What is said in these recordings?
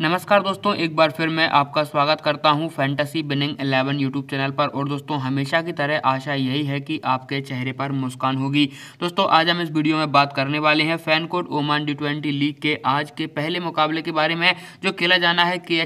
नमस्कार दोस्तों एक बार फिर मैं आपका स्वागत करता हूं फैंटेसी बिनिंग 11 यूट्यूब चैनल पर और दोस्तों हमेशा की तरह आशा यही है कि आपके चेहरे पर मुस्कान होगी दोस्तों आज हम इस वीडियो में बात करने वाले हैं fan code Oman D twenty league के आज के पहले मुकाबले के बारे में जो खेला जाना है के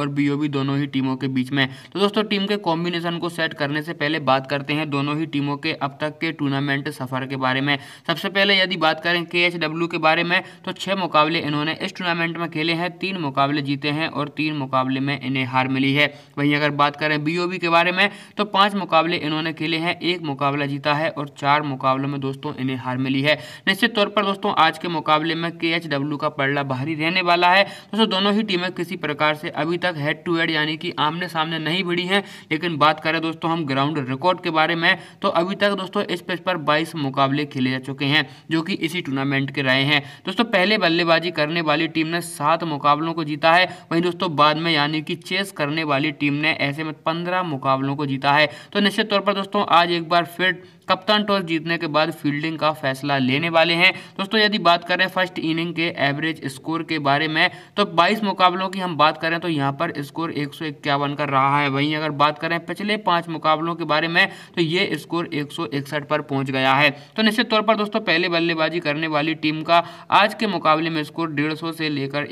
और बी दोनों ही टीमों के बीच में तो दोस्तों टीम के कॉम्बिनेशन को सेट करने से पहले बात करते हैं दोनों ही टीमों के अब तक के टूर्नामेंट सफ़र के बारे में सबसे पहले यदि बात करें के के बारे में तो छः मुकाबले इन्होंने इस टूर्नामेंट में खेले हैं तीन मुकाबले मुकाबले जीते हैं और तीन मुकाबले में इन्हें हार मिली है वहीं अगर बात करें बीओबी के बारे में तो पांच मुकाबले इन्होंने खेले हैं एक मुकाबला जीता है और चार मुकाबलों में दोस्तों इन्हें हार मिली है निश्चित तौर पर दोस्तों आज के मुकाबले में के का पड़ला भारी रहने वाला है दोस्तों दोनों ही टीमें किसी प्रकार से अभी तक हेड टू हेड यानी कि आमने सामने नहीं भिड़ी हैं लेकिन बात करें दोस्तों हम ग्राउंड रिकॉर्ड के बारे में तो अभी तक दोस्तों इस पेज पर बाईस मुकाबले खेले जा चुके हैं जो कि इसी टूर्नामेंट के रहे हैं दोस्तों पहले बल्लेबाजी करने वाली टीम ने सात मुकाबलों को जीता जीता है वहीं दोस्तों बाद में यानी कि चेस करने वाली टीम ने ऐसे में पंद्रह मुकाबलों को जीता है तो निश्चित तौर पर दोस्तों आज एक बार फिर कप्तान टॉस जीतने के बाद फील्डिंग का फैसला लेने वाले हैं दोस्तों यदि बात करें फर्स्ट इनिंग के एवरेज स्कोर के बारे में तो बाईस मुकाबलों की हम बात करें तो यहाँ पर स्कोर एक सौ का रहा है वहीं अगर बात करें पिछले पाँच मुकाबलों के बारे में तो ये स्कोर एक पर पहुँच गया है तो निश्चित तौर पर दोस्तों पहले बल्लेबाजी करने वाली टीम का आज के मुकाबले में स्कोर सौ से लेकर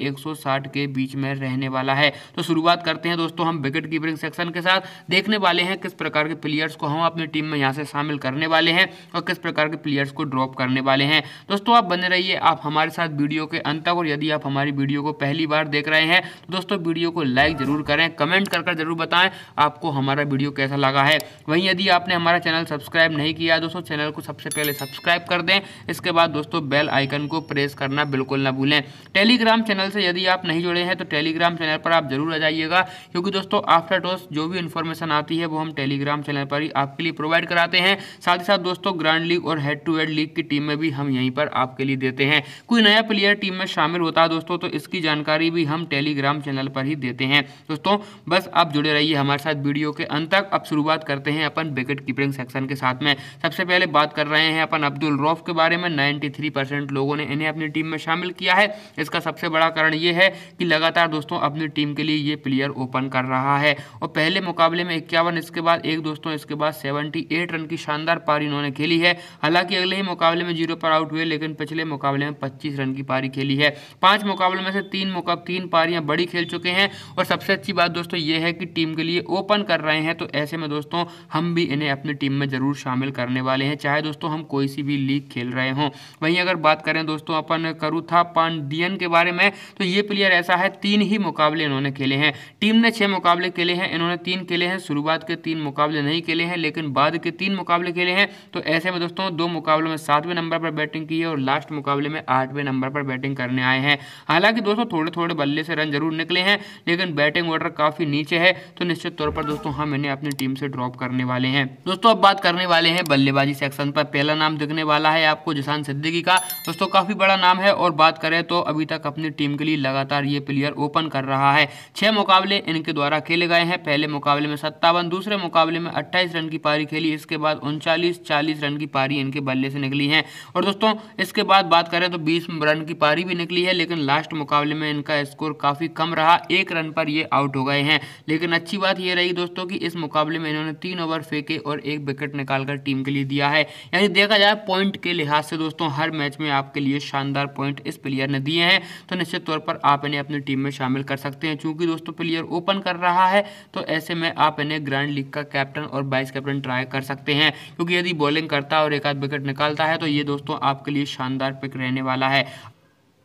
साठ के बीच में रहने वाला है तो शुरुआत करते हैं दोस्तों हम विकेट कीपरिंग सेक्शन के साथ देखने वाले हैं किस प्रकार के प्लेयर्स को हम अपनी टीम में यहाँ से शामिल करने करने वाले हैं और किस प्रकार के प्लेयर्स को ड्रॉप करने वाले हैं दोस्तों आप बने रहिए आप हमारे साथ वीडियो के अंत तक और यदि आप हमारी वीडियो को पहली बार देख रहे हैं तो दोस्तों वीडियो को लाइक जरूर करें कमेंट कर जरूर बताएं आपको हमारा वीडियो कैसा लगा है वहीं यदि आपने हमारा चैनल सब्सक्राइब नहीं किया दोस्तों चैनल को सबसे पहले सब्सक्राइब कर दें इसके बाद दोस्तों बेल आइकन को प्रेस करना बिल्कुल ना भूलें टेलीग्राम चैनल से यदि आप नहीं जुड़े हैं तो टेलीग्राम चैनल पर आप जरूर आ जाइएगा क्योंकि दोस्तों आफ्टर डोज जो भी इंफॉर्मेशन आती है वो हम टेलीग्राम चैनल पर ही आपके लिए प्रोवाइड कराते हैं साथ साथ ही साथ दोस्तों ग्रैंड लीग और हेड टू हेड लीग की टीम में भी हम यहीं पर आपके लिए देते हैं कोई नया प्लेयर टीम में शामिल होता है दोस्तों तो इसकी जानकारी भी हम टेलीग्राम चैनल पर ही देते हैं दोस्तों बस आप जुड़े रहिए हमारे साथ वीडियो के अंत तक अब शुरुआत करते हैं अपन विकेट कीपिंग सेक्शन के साथ में सबसे पहले बात कर रहे हैं अपन अब्दुल रौफ के बारे में 93 लोगों ने इन्हें अपनी टीम में शामिल किया है इसका सबसे बड़ा कारण ये है कि लगातार दोस्तों अपनी टीम के लिए ये प्लेयर ओपन कर रहा है और पहले मुकाबले में इक्यावन इसके बाद एक दोस्तों इसके बाद सेवेंटी रन की शानदार पारी उन्होंने खेली है हालांकि अगले ही मुकाबले में जीरो पर आउट हुए लेकिन पिछले मुकाबले में पच्चीस रन की पारी खेली है पांच मुकाबले में से तीन तीन पारियां बड़ी खेल चुके हैं और सबसे अच्छी बात दोस्तों ये है कि टीम के लिए ओपन कर रहे हैं तो ऐसे में दोस्तों हम भी इन्हें अपनी टीम में जरूर शामिल करने वाले हैं चाहे दोस्तों हम कोई सी भी लीग खेल रहे हों वहीं अगर बात करें दोस्तों अपन करूथा पांडियन के बारे में तो ये प्लेयर ऐसा है तीन ही मुकाबले इन्होंने खेले हैं टीम ने छह मुकाबले खेले हैं इन्होंने तीन खेले हैं शुरुआत के तीन मुकाबले नहीं खेले हैं लेकिन बाद के तीन मुकाबले खेले मिले हैं तो ऐसे में दोस्तों दो मुकाबलों में सातवें नंबर पर बैटिंग की है और लास्ट मुकाबले में आठवें नंबर पर बैटिंग करने आए हैं हालांकि दोस्तों थोड़े थोड़े बल्ले से रन जरूर निकले हैं लेकिन बैटिंग ऑर्डर काफ़ी नीचे है तो निश्चित तौर पर दोस्तों हम इन्हें अपनी टीम से ड्रॉप करने वाले हैं दोस्तों अब बात करने वाले हैं बल्लेबाजी सेक्शन पर पहला नाम दिखने वाला है आपको जिसान सिद्दीकी का दोस्तों काफ़ी बड़ा नाम है और बात करें तो अभी तक अपनी टीम के लिए लगातार ये प्लेयर ओपन कर रहा है छह मुकाबले इनके द्वारा खेले गए हैं पहले मुकाबले में सत्तावन दूसरे मुकाबले में अट्ठाईस रन की पारी खेली इसके बाद उनचास चालीस चालीस रन की पारी इनके बल्ले से निकली है और दोस्तों इसके बाद बात करें तो बीस रन की पारी भी निकली है लेकिन लास्ट मुकाबले में इनका स्कोर काफ़ी कम रहा एक रन पर ये आउट हो गए हैं लेकिन अच्छी बात ये रही दोस्तों कि इस मुकाबले में इन्होंने तीन ओवर फेंके और एक विकेट निकालकर टीम के लिए दिया है यानी देखा जाए पॉइंट के लिहाज से दोस्तों हर मैच में आपके लिए शानदार पॉइंट इस प्लेयर ने दिए हैं तो निश्चित तौर पर आप इन्हें अपनी टीम में शामिल कर सकते हैं चूंकि दोस्तों प्लेयर ओपन कर रहा है तो ऐसे में आप इन्हें ग्रैंड लीग का कैप्टन और वाइस कैप्टन ट्राई कर सकते हैं क्योंकि क्योंकि यदि बॉलिंग करता है और एक आध विकेट निकालता है तो ये दोस्तों आपके लिए शानदार पिक रहने वाला है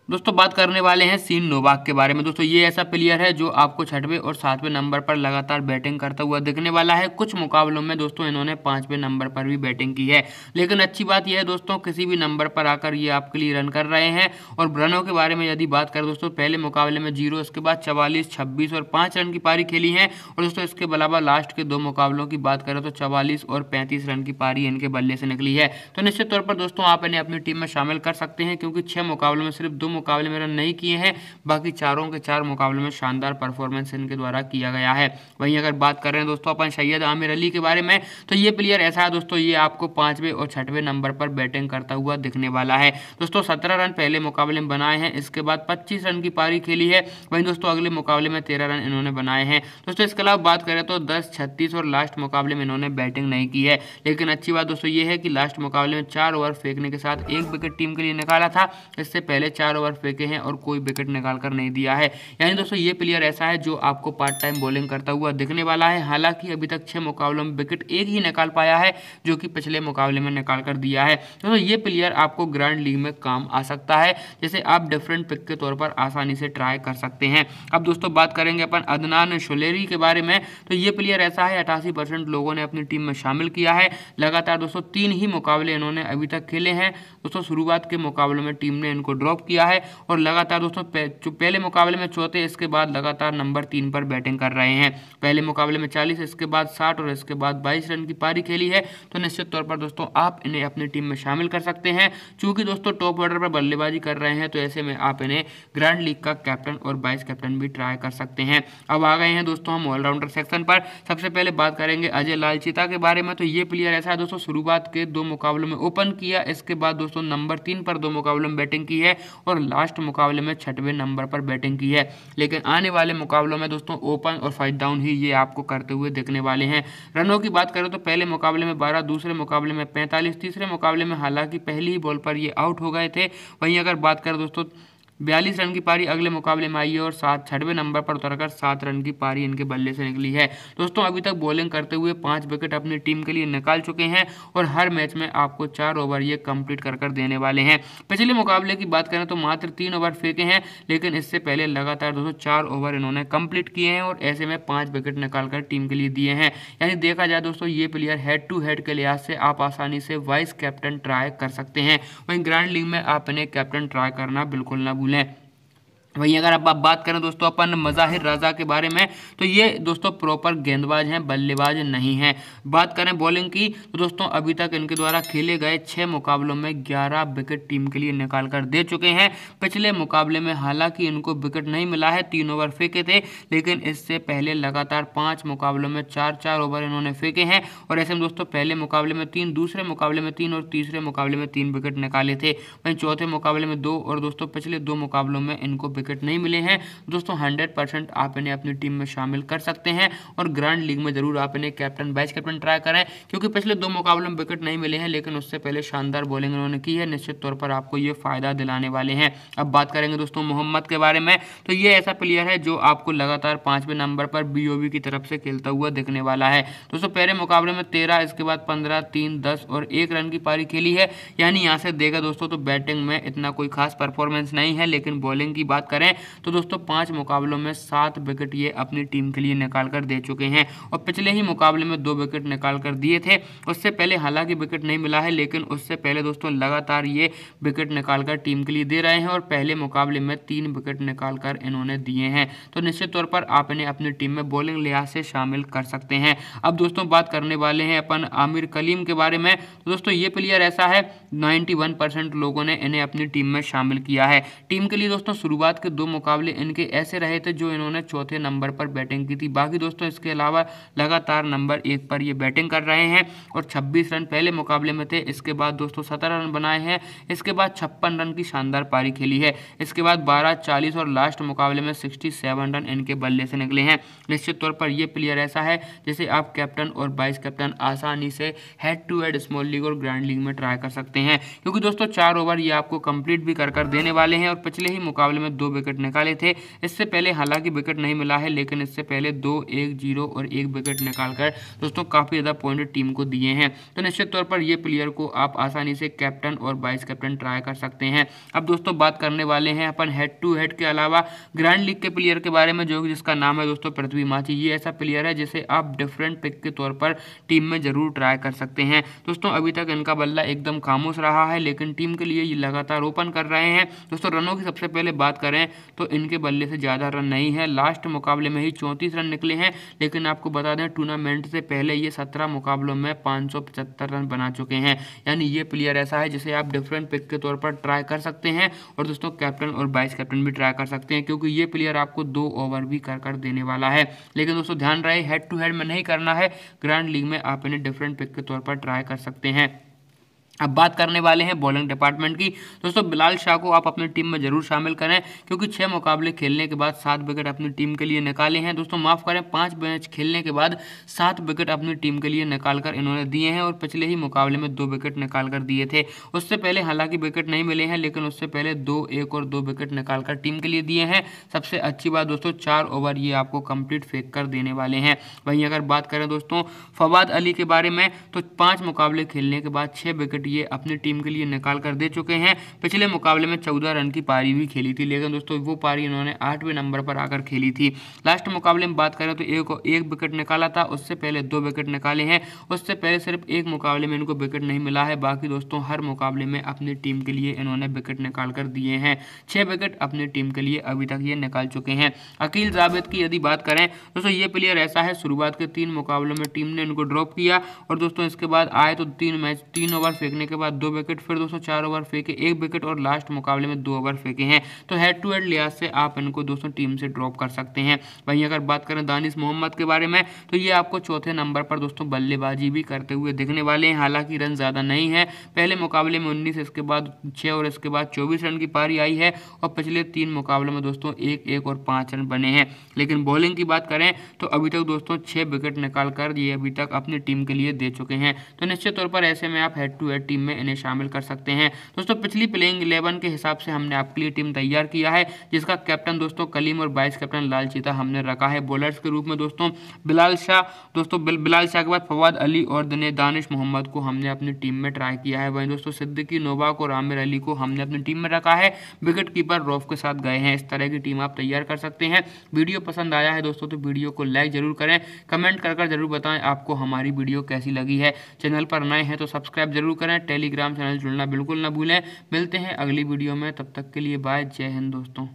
दोस्तों बात करने वाले हैं सीन नोवाक के बारे में दोस्तों ये ऐसा प्लेयर है जो आपको छठवें और सातवें नंबर पर लगातार बैटिंग करता हुआ दिखने वाला है कुछ मुकाबलों में दोस्तों इन्होंने पाँचवें नंबर पर भी बैटिंग की है लेकिन अच्छी बात यह है दोस्तों किसी भी नंबर पर आकर ये आपके लिए रन कर रहे हैं और रनों के बारे में यदि बात करें दोस्तों पहले मुकाबले में जीरो उसके बाद चवालीस छब्बीस और पाँच रन की पारी खेली है और दोस्तों इसके अलावा लास्ट के दो मुकाबलों की बात करें तो चवालीस और पैंतीस रन की पारी इनके बल्ले से निकली है तो निश्चित तौर पर दोस्तों आप इन्हें अपनी टीम में शामिल कर सकते हैं क्योंकि छः मुकाबलों में सिर्फ दो मुकाबले में रन नहीं किए हैं बाकी चारों के चार मुकाबले में शानदार परफॉर्मेंस इनके द्वारा किया गया है वहीं अगर बात कर रहे हैं दोस्तों अपन सैयद आमिर अली के बारे में तो ये प्लेयर ऐसा है दोस्तों ये आपको पाँचवें और छठवें नंबर पर बैटिंग करता हुआ दिखने वाला है दोस्तों सत्रह रन पहले मुकाबले में बनाए हैं इसके बाद पच्चीस रन की पारी खेली है वहीं दोस्तों अगले मुकाबले में तेरह रन इन्होंने बनाए हैं दोस्तों इसके अलावा बात करें तो दस छत्तीस और लास्ट मुकाबले में इन्होंने बैटिंग नहीं की है लेकिन अच्छी बात दोस्तों ये है कि लास्ट मुकाबले में चार ओवर फेंकने के साथ एक विकेट टीम के लिए निकाला था इससे पहले चार ओवर फेंके हैं और कोई विकेट निकाल कर नहीं दिया है यानी दोस्तों ये प्लेयर ऐसा है जो आपको पार्ट टाइम बॉलिंग करता हुआ दिखने वाला है हालांकि अभी तक छः मुकाबलों में विकेट एक ही निकाल पाया है जो कि पिछले मुकाबले में निकाल कर दिया है दोस्तों ये प्लेयर आपको ग्रैंड लीग में काम आ सकता है जैसे आप डिफरेंट पिक के तौर पर आसानी से ट्राई कर सकते हैं अब दोस्तों बात करेंगे अपन अदनान शुलेरी के बारे में तो ये प्लेयर ऐसा है अठासी लोगों ने अपनी टीम में शामिल किया है लगातार दोस्तों तीन ही मुकाबले इन्होंने अभी तक खेले हैं दोस्तों शुरुआत के मुकाबले में टीम ने इनको ड्रॉप किया है है और लगातार दोस्तों पहले मुकाबले में चौथे इसके बाद लगातार नंबर तीन पर बैटिंग कर रहे हैं पहले मुकाबले में चालीस इसके बाद साठ और इसके बाद बाईस रन की पारी खेली है तो निश्चित तौर पर दोस्तों आप इन्हें अपनी टीम में शामिल कर सकते हैं चूंकि दोस्तों टॉप ऑर्डर पर बल्लेबाजी कर रहे हैं तो ऐसे में आप इन्हें ग्रैंड लीग का कैप्टन और वाइस कैप्टन भी ट्राई कर सकते हैं अब आ गए हैं दोस्तों हम ऑलराउंडर सेक्शन पर सबसे पहले बात करेंगे अजय लालचिता के बारे में तो ये प्लेयर ऐसा है दोस्तों शुरुआत के दो मुकाबलों में ओपन किया इसके बाद दोस्तों नंबर तीन पर दो मुकाबलों में बैटिंग की है और लास्ट मुकाबले में छठवें नंबर पर बैटिंग की है लेकिन आने वाले मुकाबलों में दोस्तों ओपन और फाइट डाउन ही ये आपको करते हुए देखने वाले हैं रनों की बात करें तो पहले मुकाबले में बारह दूसरे मुकाबले में पैंतालीस तीसरे मुकाबले में हालांकि पहली ही बॉल पर ये आउट हो गए थे वहीं अगर बात करें दोस्तों बयालीस रन की पारी अगले मुकाबले में आई है और सात छठवें नंबर पर उतरकर सात रन की पारी इनके बल्ले से निकली है दोस्तों अभी तक बॉलिंग करते हुए पांच विकेट अपनी टीम के लिए निकाल चुके हैं और हर मैच में आपको चार ओवर ये कंप्लीट कर कर देने वाले हैं पिछले मुकाबले की बात करें तो मात्र तीन ओवर फेंके हैं लेकिन इससे पहले लगातार दोस्तों चार ओवर इन्होंने कंप्लीट किए हैं और ऐसे में पांच विकेट कर टीम के लिए दिए हैं यानी देखा जाए दोस्तों ये प्लेयर हेड टू हेड के लिहाज से आप आसानी से वाइस कैप्टन ट्राई कर सकते हैं वहीं ग्रांड लीग में आप इन्हें कैप्टन ट्राई करना बिल्कुल ना भूल cümle वहीं अगर अब आप बात करें दोस्तों अपन मज़ाहिर रजा के बारे में तो ये दोस्तों प्रॉपर गेंदबाज हैं बल्लेबाज नहीं हैं बात करें बॉलिंग की तो दोस्तों अभी तक इनके द्वारा खेले गए छः मुकाबलों में ग्यारह विकेट टीम के लिए निकाल कर दे चुके हैं पिछले मुकाबले में हालांकि इनको विकेट नहीं मिला है तीन ओवर फेंके थे लेकिन इससे पहले लगातार पाँच मुकाबलों में चार चार ओवर इन्होंने फेंके हैं और ऐसे में दोस्तों पहले मुकाबले में तीन दूसरे मुकाबले में तीन और तीसरे मुकाबले में तीन विकेट निकाले थे वहीं चौथे मुकाबले में दो और दोस्तों पिछले दो मुकाबलों में इनको विकेट नहीं मिले हैं दोस्तों हंड्रेड परसेंट आप इन्हें अपनी टीम में शामिल कर सकते हैं और ग्रैंड लीग में जरूर आप इन्हें कैप्टन वाइस कैप्टन ट्राई करें क्योंकि पिछले दो मुकाबलों में विकेट नहीं मिले हैं लेकिन उससे पहले शानदार बॉलिंग उन्होंने की है निश्चित तौर पर आपको ये फायदा दिलाने वाले हैं अब बात करेंगे दोस्तों मोहम्मद के बारे में तो ये ऐसा प्लेयर है जो आपको लगातार पांचवें नंबर पर बी की तरफ से खेलता हुआ दिखने वाला है दोस्तों पहले मुकाबले में तेरह इसके बाद पंद्रह तीन दस और एक रन की पारी खेली है यानी यहाँ से देगा दोस्तों तो बैटिंग में इतना कोई खास परफॉर्मेंस नहीं है लेकिन बॉलिंग की बात करें तो दोस्तों पांच मुकाबलों में सात विकेट ये अपनी टीम के लिए निकाल कर दे चुके हैं और पिछले ही मुकाबले में दो विकेट निकाल कर दिए थे उससे पहले हालांकि विकेट नहीं मिला है लेकिन उससे पहले दोस्तों लगातार ये विकेट निकाल कर टीम के लिए दे रहे हैं और पहले मुकाबले में तीन विकेट निकाल कर इन्होंने दिए हैं तो निश्चित तौर पर आप इन्हें अपनी टीम में बॉलिंग लिहाज से शामिल कर सकते हैं अब दोस्तों बात करने वाले हैं अपन आमिर कलीम के बारे में तो दोस्तों ये प्लेयर ऐसा है 91 परसेंट लोगों ने इन्हें अपनी टीम में शामिल किया है टीम के लिए दोस्तों शुरुआत के दो मुकाबले इनके ऐसे रहे थे जो इन्होंने चौथे नंबर पर बैटिंग की थी बाकी दोस्तों इसके अलावा लगातार नंबर एक पर ये बैटिंग कर रहे हैं और छब्बीस रन पहले मुकाबले में थे इसके बाद दोस्तों सत्रह रन बनाए हैं इसके बाद छप्पन रन की शानदार पारी खेली है इसके बाद बारह चालीस और लास्ट मुकाबले में सिक्सटी सेवन रन इनके बल्ले से निकले हैं निश्चित तौर पर यह प्लेयर ऐसा है जैसे आप कैप्टन और वाइस कैप्टन आसानी से head to head small league और ग्रैंड लीग में ट्राई कर सकते हैं क्योंकि दोस्तों चार ओवर ये आपको कंप्लीट भी कर कर देने वाले हैं और पिछले ही मुकाबले में दो विकेट निकाले थे इससे पहले हालांकि विकेट नहीं मिला है लेकिन इससे पहले दो एक जीरो और एक विकेट निकालकर दोस्तों काफ़ी ज़्यादा पॉइंट टीम को दिए हैं तो निश्चित तौर पर ये प्लेयर को आप आसानी से कैप्टन और वाइस कैप्टन ट्राई कर सकते हैं अब दोस्तों बात करने वाले हैं अपन हेड टू हेड के अलावा ग्रैंड लीग के प्लेयर के बारे में जो जिसका नाम है दोस्तों पृथ्वी माची ये ऐसा प्लेयर है जिसे आप डिफरेंट पिक के तौर पर टीम में जरूर ट्राई कर सकते हैं दोस्तों अभी तक इनका बल्ला एकदम खामोश रहा है लेकिन टीम के लिए ये लगातार ओपन कर रहे हैं दोस्तों रनों की सबसे पहले बात करें हैं तो इनके बल्ले से ज़्यादा रन नहीं है लास्ट मुकाबले में ही चौंतीस रन निकले हैं लेकिन आपको बता दें टूर्नामेंट से पहले ये सत्रह मुकाबलों में पाँच रन बना चुके हैं यानी ये प्लेयर ऐसा है जिसे आप डिफरेंट पिक के तौर पर ट्राई कर सकते हैं और दोस्तों कैप्टन और वाइस कैप्टन भी ट्राई कर सकते हैं क्योंकि ये प्लेयर आपको दो ओवर भी कर कर देने वाला है लेकिन दोस्तों ध्यान रहे हेड टू हेड में नहीं करना है ग्रैंड लीग में आप इन्हें डिफरेंट पिक के तौर पर ट्राई कर सकते हैं अब बात करने वाले हैं बॉलिंग डिपार्टमेंट की दोस्तों बिलाल शाह को आप अपनी टीम में जरूर शामिल करें क्योंकि छः मुकाबले खेलने के बाद सात विकेट अपनी टीम के लिए निकाले हैं दोस्तों माफ़ करें पाँच मैच खेलने के बाद सात विकेट अपनी टीम के लिए निकाल कर इन्होंने दिए हैं और पिछले ही मुकाबले में दो विकेट निकाल कर दिए थे उससे पहले हालांकि विकेट नहीं मिले हैं लेकिन उससे पहले दो एक और दो विकेट निकाल कर टीम के लिए दिए हैं सबसे अच्छी बात दोस्तों चार ओवर ये आपको कंप्लीट फेंक कर देने वाले हैं वहीं अगर बात करें दोस्तों फवाद अली के बारे में तो पाँच मुकाबले खेलने के बाद छः विकेट ये अपनी टीम के लिए निकाल कर दे चुके हैं पिछले मुकाबले में चौदह रन की पारी भी खेली थी लेकिन दोस्तों वो पारी इन्होंने आठवें नंबर पर आकर खेली थी लास्ट मुकाबले में बात करें तो एक को एक विकेट निकाला था उससे पहले दो विकेट निकाले हैं उससे पहले सिर्फ एक मुकाबले में इनको विकेट नहीं मिला है बाकी दोस्तों हर मुकाबले में अपनी टीम के लिए इन्होंने विकेट निकाल कर दिए हैं छः विकेट अपनी टीम के लिए अभी तक ये निकाल चुके हैं अकील जावेद की यदि बात करें दोस्तों ये प्लेयर ऐसा है शुरुआत के तीन मुकाबलों में टीम ने इनको ड्रॉप किया और दोस्तों इसके बाद आए तो तीन मैच तीन ओवर से फेंकने के बाद दो विकेट फिर दोस्तों चार ओवर फेंके एक विकेट और लास्ट मुकाबले में दो ओवर फेंके हैं तो हेड टू हेड लिहाज से आप इनको दोस्तों टीम से ड्रॉप कर सकते हैं वहीं अगर बात करें दानिश मोहम्मद के बारे में तो ये आपको चौथे नंबर पर दोस्तों बल्लेबाजी भी करते हुए दिखने वाले हैं हालांकि रन ज़्यादा नहीं है पहले मुकाबले में उन्नीस इसके बाद छः और इसके बाद चौबीस रन की पारी आई है और पिछले तीन मुकाबले में दोस्तों एक एक और पाँच रन बने हैं लेकिन बॉलिंग की बात करें तो अभी तक दोस्तों छः विकेट निकाल कर ये अभी तक अपनी टीम के लिए दे चुके हैं तो निश्चित तौर पर ऐसे में आप हेड टू हेड टीम में इन्हें शामिल कर सकते हैं दोस्तों पिछली प्लेइंग इलेवन के हिसाब से हमने आपके लिए टीम तैयार किया है जिसका कैप्टन दोस्तों कलीम और वाइस कैप्टन लाल चीता हमने रखा है बॉलर्स के रूप में दोस्तों बिलाल शाह दोस्तों बिलाल शाह के बाद फवाद अली और दानिश मोहम्मद को हमने अपनी टीम में ट्राई किया है वहीं दोस्तों सिद्दीकी नोबाक और आमिर अली को हमने अपनी टीम में रखा है विकेट कीपर रॉफ के साथ गए हैं इस तरह की टीम आप तैयार कर सकते हैं वीडियो पसंद आया है दोस्तों तो वीडियो को लाइक जरूर करें कमेंट कर जरूर बताएं आपको हमारी वीडियो कैसी लगी है चैनल पर नए हैं तो सब्सक्राइब जरूर करें करें टेलीग्राम चैनल जुड़ना बिल्कुल ना भूलें मिलते हैं अगली वीडियो में तब तक के लिए बाय जय हिंद दोस्तों